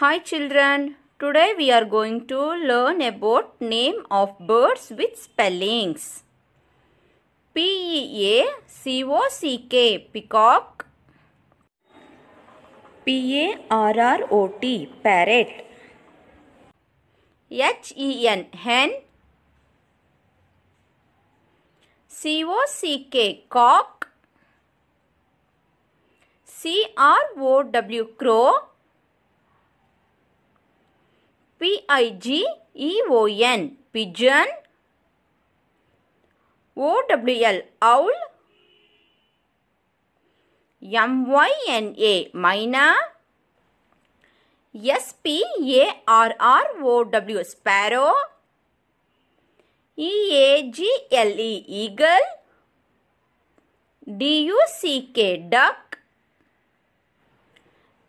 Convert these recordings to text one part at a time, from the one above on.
Hi children, today we are going to learn about name of birds with spellings. P-E-A-C-O-C-K, peacock, P A R R O T parrot H E N hen C O C K cock C R O W crow P I G E O N pigeon O W L owl M-Y-N-A myna S-P-A-R-R-O-W sparrow E-A-G-L-E eagle D-U-C-K duck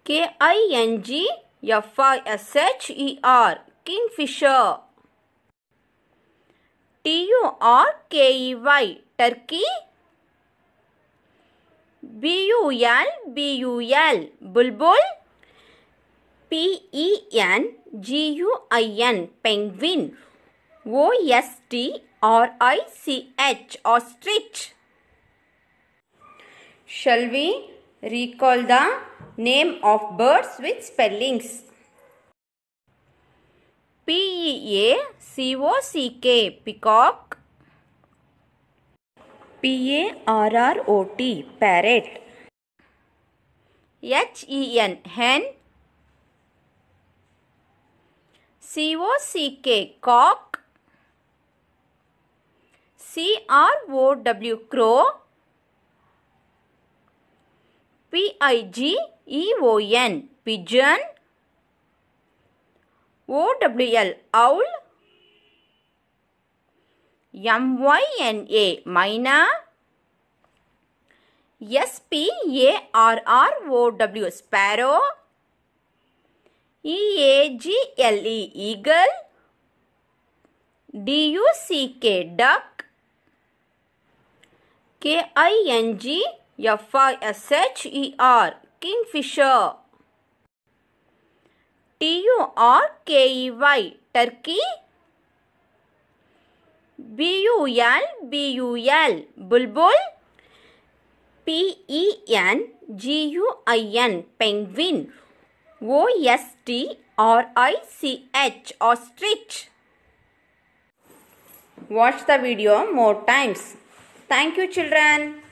K-I-N-G F-I-S-H-E-R kingfisher T-U-R-K-E-Y turkey B-U-L, B-U-L, bulbul. P-E-N, G-U-I-N, penguin. O-S-T-R-I-C-H, ostrich. Shall we recall the name of birds with spellings? P-E-A-C-O-C-K, peacock. P A R R O T parrot H E N hen C O C K cock C R O W crow P I G E O N pigeon O W L owl M-Y-N-A myna S-P-A-R-R-O-W sparrow E-A-G-L-E eagle D-U-C-K duck K-I-N-G F-I-S-H-E-R kingfisher T-U-R-K-E-Y turkey B U L B U L bulbul P E N G U I N penguin O S T R I C H ostrich watch the video more times thank you children.